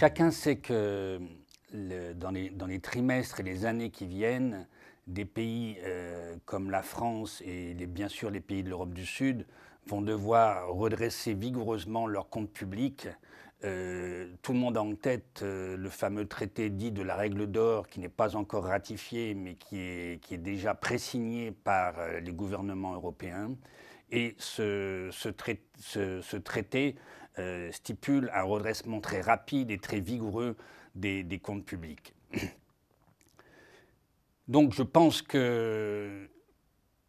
Chacun sait que dans, les, trimestres et les années qui viennent, des pays euh, comme la France et bien sûr les pays de l'Europe du Sud vont devoir redresser vigoureusement leurs comptes publics. Euh, tout le monde a en tête euh, le fameux traité dit de la règle d'or qui n'est pas encore ratifié mais qui est, déjà présigné par les gouvernements européens. Et ce traité euh, stipule un redressement très rapide et très vigoureux des, comptes publics. Donc je pense que,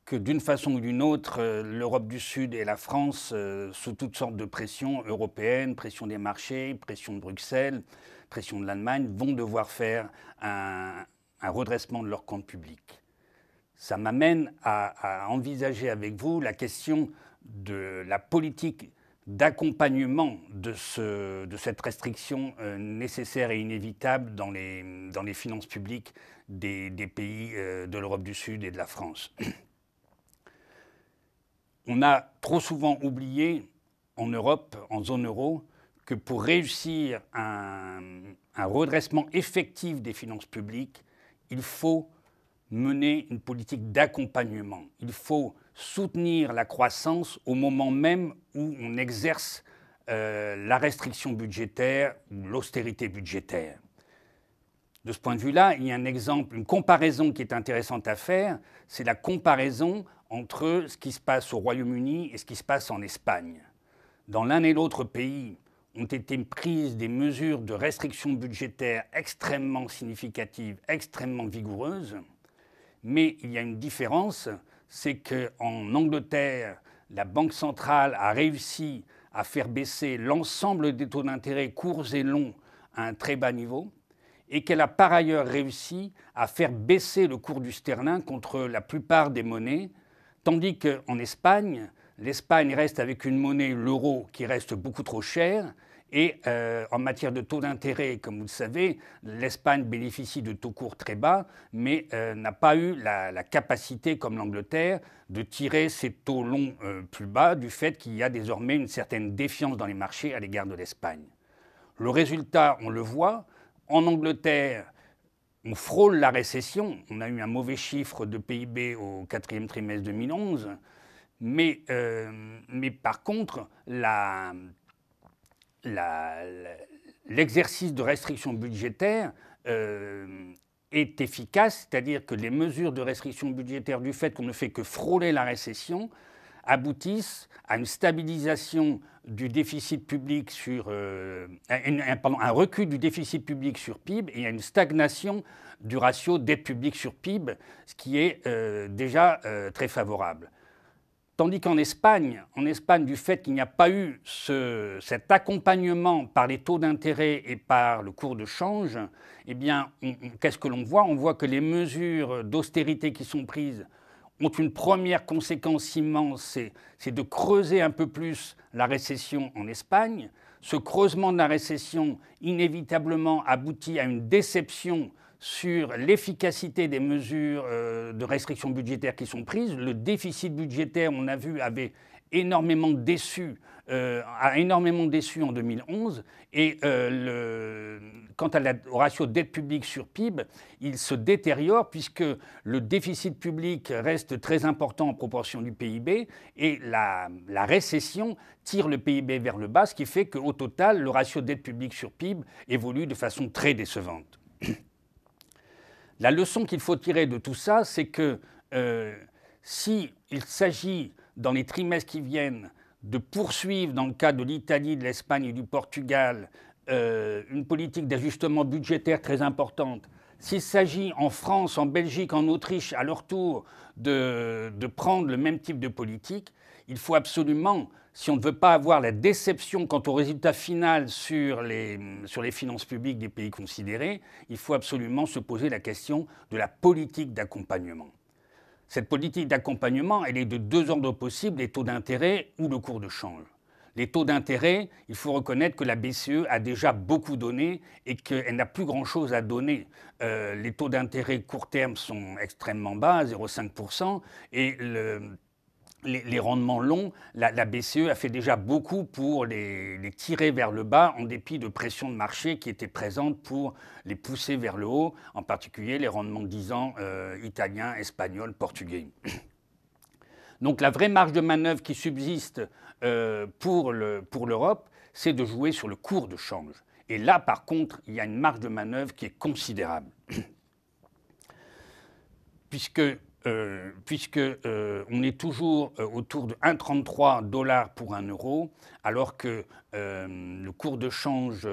que d'une façon ou d'une autre, euh, l'Europe du Sud et la France, euh, sous toutes sortes de pressions européennes, pression des marchés, pression de Bruxelles, pression de l'Allemagne, vont devoir faire un, redressement de leurs comptes publics. Ça m'amène à, à, envisager avec vous la question de la politique d'accompagnement de, cette restriction euh, nécessaire et inévitable dans les, finances publiques des, pays euh, de l'Europe du Sud et de la France. On a trop souvent oublié en Europe, en zone euro, que pour réussir un, un redressement effectif des finances publiques, il faut mener une politique d'accompagnement. Il faut soutenir la croissance au moment même où on exerce euh, la restriction budgétaire ou l'austérité budgétaire. De ce point de vue-là, il y a un exemple, une comparaison qui est intéressante à faire, c'est la comparaison entre ce qui se passe au Royaume-Uni et ce qui se passe en Espagne. Dans l'un et l'autre pays ont été prises des mesures de restriction budgétaire extrêmement significatives, extrêmement vigoureuses, mais il y a une différence, c'est qu'en Angleterre, la Banque centrale a réussi à faire baisser l'ensemble des taux d'intérêt courts et longs à un très bas niveau, et qu'elle a par ailleurs réussi à faire baisser le cours du sterling contre la plupart des monnaies, tandis qu'en Espagne, l'Espagne reste avec une monnaie, l'euro, qui reste beaucoup trop chère, et euh, en matière de taux d'intérêt, comme vous le savez, l'Espagne bénéficie de taux courts très bas, mais euh, n'a pas eu la, capacité, comme l'Angleterre, de tirer ses taux longs euh, plus bas du fait qu'il y a désormais une certaine défiance dans les marchés à l'égard de l'Espagne. Le résultat, on le voit, en Angleterre, on frôle la récession. On a eu un mauvais chiffre de PIB au quatrième trimestre 2011. Mais, mais, par contre, la l'exercice de restrictions budgétaires euh, est efficace, c'est-à-dire que les mesures de restriction budgétaire du fait qu'on ne fait que frôler la récession aboutissent à une stabilisation du déficit public sur euh, un, recul du déficit public sur PIB et à une stagnation du ratio dette publique sur PIB, ce qui est euh, déjà très favorable. Tandis qu'en Espagne, en Espagne, du fait qu'il n'y a pas eu cet accompagnement par les taux d'intérêt et par le cours de change, eh bien, qu'est-ce que l'on voit On voit que les mesures d'austérité qui sont prises ont une première conséquence immense, c'est de creuser un peu plus la récession en Espagne. Ce creusement de la récession inévitablement aboutit à une déception sur l'efficacité des mesures euh, de restrictions budgétaires qui sont prises. Le déficit budgétaire, on a vu, avait énormément déçu, euh, a énormément déçu en 2011. Et euh, quant à au ratio dette publique sur PIB, il se détériore puisque le déficit public reste très important en proportion du PIB et la, récession tire le PIB vers le bas, ce qui fait qu'au total, le ratio dette publique sur PIB évolue de façon très décevante. La leçon qu'il faut tirer de tout ça, c'est que euh, si s'il il s'agit dans les trimestres qui viennent de poursuivre, dans le cas de l'Italie, de l'Espagne et du Portugal, euh, une politique d'ajustement budgétaire très importante, s'il s'agit en France, en Belgique, en Autriche, à leur tour, de, de prendre le même type de politique, il faut absolument si on ne veut pas avoir la déception quant au résultat final sur les, sur les finances publiques des pays considérés, il faut absolument se poser la question de la politique d'accompagnement. Cette politique d'accompagnement, elle est de deux ordres possibles, les taux d'intérêt ou le cours de change. Les taux d'intérêt, il faut reconnaître que la BCE a déjà beaucoup donné et qu'elle n'a plus grand-chose à donner. Euh, les taux d'intérêt court terme sont extrêmement bas, 0,5%, et le les, rendements longs, la, BCE a fait déjà beaucoup pour les, tirer vers le bas, en dépit de pressions de marché qui étaient présentes pour les pousser vers le haut, en particulier les rendements de 10 ans euh, italiens, espagnols, portugais. Donc la vraie marge de manœuvre qui subsiste euh, pour l'Europe, c'est de jouer sur le cours de change. Et là, par contre, il y a une marge de manœuvre qui est considérable. Puisque euh, puisque euh, on est toujours euh, autour de 1,33 dollars pour un euro, alors que le cours de change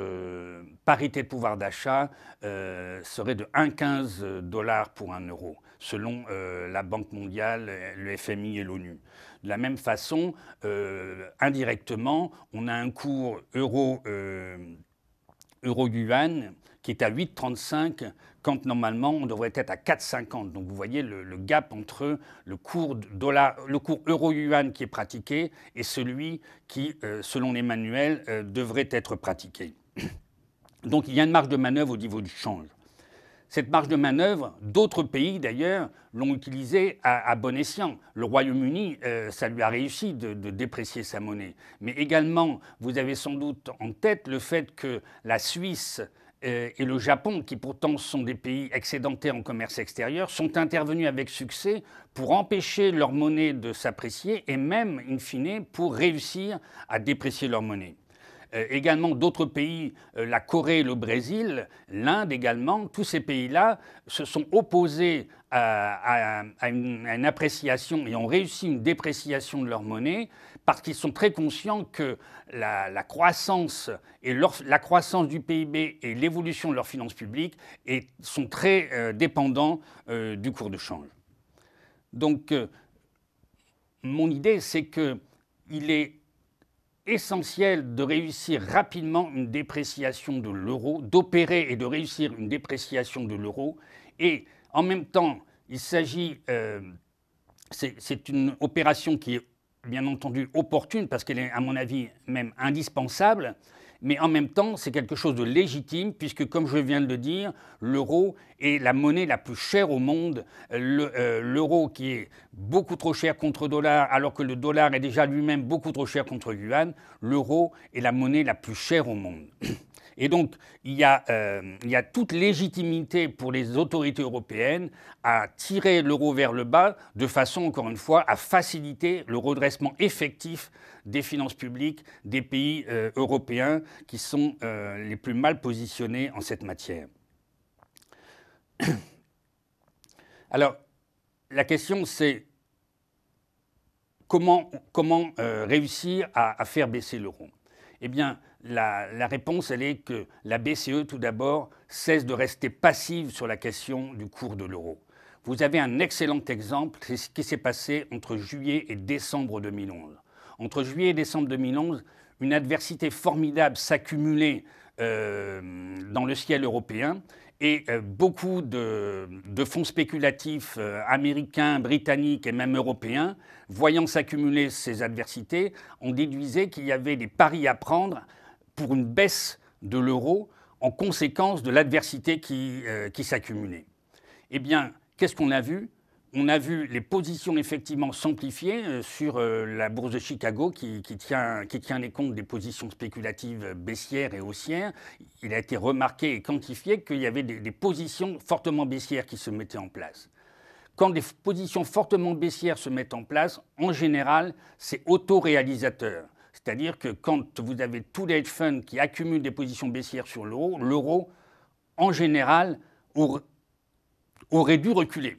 parité pouvoir d'achat serait de 1,15 dollars pour un euro, selon la Banque mondiale, le FMI et l'ONU. De la même façon, indirectement, on a un cours euro euro-yuan, qui est à 8,35 quand normalement on devrait être à 4,50. Donc vous voyez le, gap entre le cours, dollar, le cours euro-yuan qui est pratiqué et celui qui, euh, selon les manuels, euh, devrait être pratiqué. Donc il y a une marge de manœuvre au niveau du change. Cette marge de manœuvre, d'autres pays d'ailleurs l'ont utilisée à, bon escient. Le Royaume-Uni, euh, ça lui a réussi de, déprécier sa monnaie. Mais également, vous avez sans doute en tête le fait que la Suisse euh, et le Japon, qui pourtant sont des pays excédentaires en commerce extérieur, sont intervenus avec succès pour empêcher leur monnaie de s'apprécier et même, in fine, pour réussir à déprécier leur monnaie. Euh, également d'autres pays, euh, la Corée, le Brésil, l'Inde également, tous ces pays-là se sont opposés à, une, appréciation et ont réussi une dépréciation de leur monnaie parce qu'ils sont très conscients que la, croissance et la croissance du PIB et l'évolution de leurs finances publiques sont très euh, dépendants du cours de change. Donc, mon idée, c'est qu'il est essentiel de réussir rapidement une dépréciation de l'euro, d'opérer et de réussir une dépréciation de l'euro. Et en même temps, il s'agit, euh, c'est une opération qui est bien entendu opportune parce qu'elle est à mon avis même indispensable mais en même temps, c'est quelque chose de légitime, puisque, comme je viens de le dire, l'euro est la monnaie la plus chère au monde. Euh, l'euro qui est beaucoup trop cher contre dollar, alors que le dollar est déjà lui-même beaucoup trop cher contre yuan, l'euro est la monnaie la plus chère au monde. Et donc, euh, il y, a, toute légitimité pour les autorités européennes à tirer l'euro vers le bas de façon, encore une fois, à faciliter le redressement effectif des finances publiques des pays euh, européens qui sont euh, les plus mal positionnés en cette matière. Alors, la question c'est comment, réussir à, faire baisser l'euro eh bien, la, réponse, elle est que la BCE, tout d'abord, cesse de rester passive sur la question du cours de l'euro. Vous avez un excellent exemple, c'est ce qui s'est passé entre juillet et décembre 2011. Entre juillet et décembre 2011, une adversité formidable s'accumulait euh, dans le ciel européen et euh, beaucoup de, fonds spéculatifs euh, américains, britanniques et même européens, voyant s'accumuler ces adversités, ont déduisé qu'il y avait des paris à prendre pour une baisse de l'euro en conséquence de l'adversité qui euh, s'accumulait. Eh bien, qu'est-ce qu'on a vu on a vu les positions effectivement s'amplifier euh, sur euh, la bourse de Chicago qui, tient, les comptes des positions spéculatives euh, baissières et haussières. Il a été remarqué et quantifié qu'il y avait des, des positions fortement baissières qui se mettaient en place. Quand des positions fortement baissières se mettent en place, en général, c'est autoréalisateur. C'est-à-dire que quand vous avez tous les hedge funds qui accumulent des positions baissières sur l'euro, l'euro, en général, aurait dû reculer.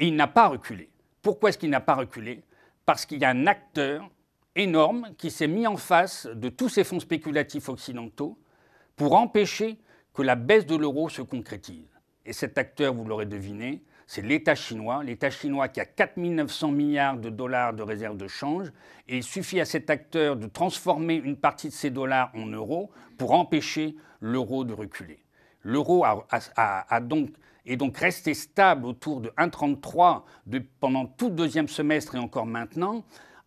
Et il n'a pas reculé. Pourquoi est-ce qu'il n'a pas reculé Parce qu'il y a un acteur énorme qui s'est mis en face de tous ces fonds spéculatifs occidentaux pour empêcher que la baisse de l'euro se concrétise. Et cet acteur, vous l'aurez deviné, c'est l'État chinois, l'État chinois qui a 4 900 milliards de dollars de réserves de change, et il suffit à cet acteur de transformer une partie de ces dollars en euros pour empêcher l'euro de reculer. L'euro a, donc et donc rester stable autour de 1,33 pendant tout le deuxième semestre et encore maintenant,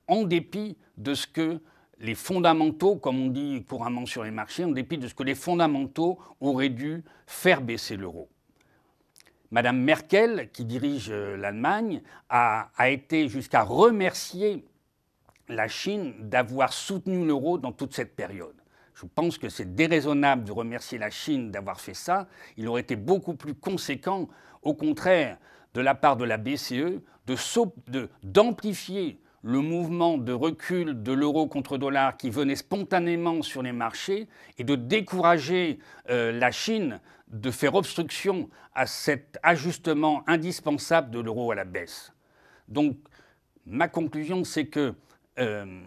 en dépit de ce que les fondamentaux, comme on dit couramment sur les marchés, en dépit de ce que les fondamentaux auraient dû faire baisser l'euro. Madame Merkel, qui dirige euh, l'Allemagne, a, été jusqu'à remercier la Chine d'avoir soutenu l'euro dans toute cette période. Je pense que c'est déraisonnable de remercier la Chine d'avoir fait ça. Il aurait été beaucoup plus conséquent, au contraire, de la part de la BCE, d'amplifier le mouvement de recul de l'euro contre dollar qui venait spontanément sur les marchés et de décourager euh, la Chine de faire obstruction à cet ajustement indispensable de l'euro à la baisse. Donc ma conclusion, c'est que euh,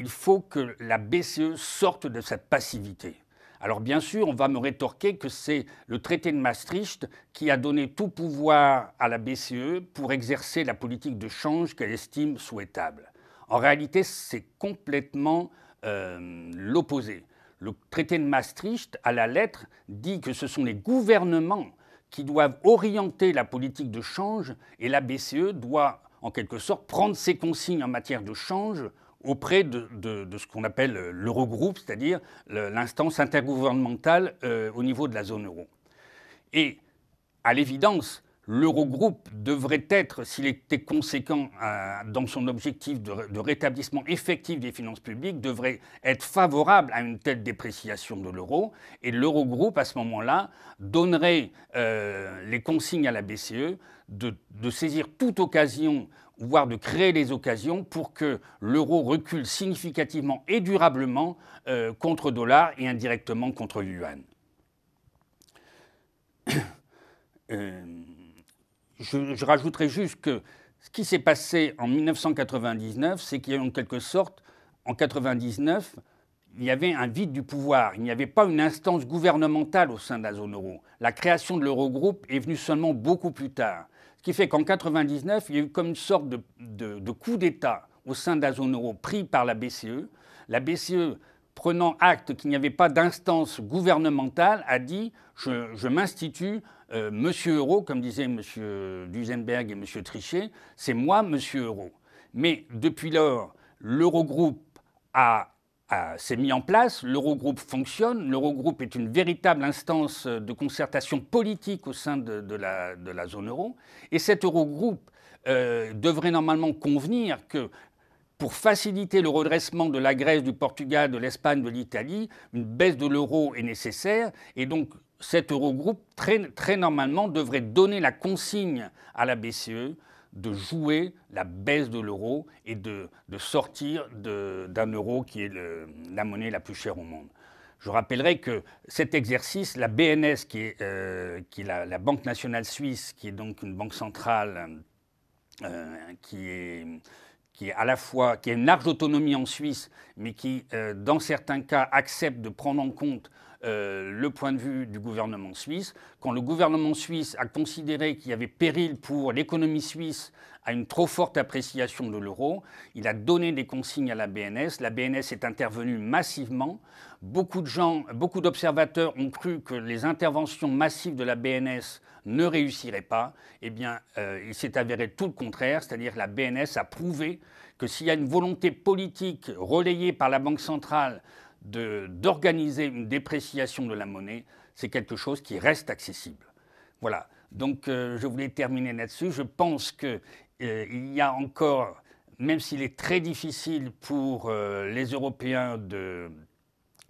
il faut que la BCE sorte de cette passivité. Alors bien sûr, on va me rétorquer que c'est le traité de Maastricht qui a donné tout pouvoir à la BCE pour exercer la politique de change qu'elle estime souhaitable. En réalité, c'est complètement euh, l'opposé. Le traité de Maastricht, à la lettre, dit que ce sont les gouvernements qui doivent orienter la politique de change et la BCE doit, en quelque sorte, prendre ses consignes en matière de change auprès de, ce qu'on appelle euh, l'Eurogroupe, c'est-à-dire l'instance intergouvernementale euh, au niveau de la zone euro. Et à l'évidence, l'Eurogroupe devrait être, s'il était conséquent euh, dans son objectif de, rétablissement effectif des finances publiques, devrait être favorable à une telle dépréciation de l'euro. Et l'Eurogroupe, à ce moment-là, donnerait les consignes à la BCE de saisir toute occasion voire de créer les occasions pour que l'euro recule significativement et durablement euh, contre dollar et indirectement contre yuan. Euh, je, rajouterai juste que ce qui s'est passé en 1999, c'est qu'en quelque sorte, en 1999, il y avait un vide du pouvoir. Il n'y avait pas une instance gouvernementale au sein de la zone euro. La création de l'Eurogroupe est venue seulement beaucoup plus tard. Ce qui fait qu'en 1999, il y a eu comme une sorte de, coup d'État au sein de la zone euro pris par la BCE. La BCE, prenant acte qu'il n'y avait pas d'instance gouvernementale, a dit je, m'institue M. Euh, Monsieur Euro, comme disaient Monsieur Duisenberg et Monsieur Trichet, c'est moi Monsieur Euro. Mais depuis lors, l'Eurogroupe a euh, s'est mis en place, l'Eurogroupe fonctionne, l'Eurogroupe est une véritable instance de concertation politique au sein de, la, zone euro, et cet Eurogroupe euh, devrait normalement convenir que pour faciliter le redressement de la Grèce, du Portugal, de l'Espagne, de l'Italie, une baisse de l'euro est nécessaire, et donc cet Eurogroupe, très normalement, devrait donner la consigne à la BCE de jouer la baisse de l'euro et de, sortir d'un euro qui est la monnaie la plus chère au monde. Je rappellerai que cet exercice, la BNS, qui est, euh, la, Banque nationale suisse, qui est donc une banque centrale euh, qui, est, qui est à la fois qui a une large autonomie en Suisse, mais qui, euh, dans certains cas, accepte de prendre en compte euh, le point de vue du gouvernement suisse. Quand le gouvernement suisse a considéré qu'il y avait péril pour l'économie suisse à une trop forte appréciation de l'euro, il a donné des consignes à la BNS. La BNS est intervenue massivement. Beaucoup de gens, beaucoup d'observateurs ont cru que les interventions massives de la BNS ne réussiraient pas. Eh bien, euh, il s'est avéré tout le contraire, c'est-à-dire la BNS a prouvé que s'il y a une volonté politique relayée par la Banque centrale d'organiser une dépréciation de la monnaie, c'est quelque chose qui reste accessible. Voilà. Donc euh, je voulais terminer là-dessus. Je pense qu'il euh, y a encore, même s'il est très difficile pour euh, les Européens de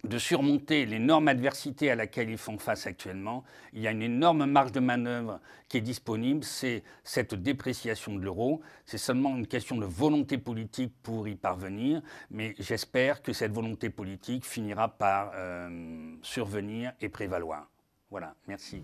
de surmonter l'énorme adversité à laquelle ils font face actuellement. Il y a une énorme marge de manœuvre qui est disponible, c'est cette dépréciation de l'euro. C'est seulement une question de volonté politique pour y parvenir, mais j'espère que cette volonté politique finira par euh, survenir et prévaloir. Voilà, merci.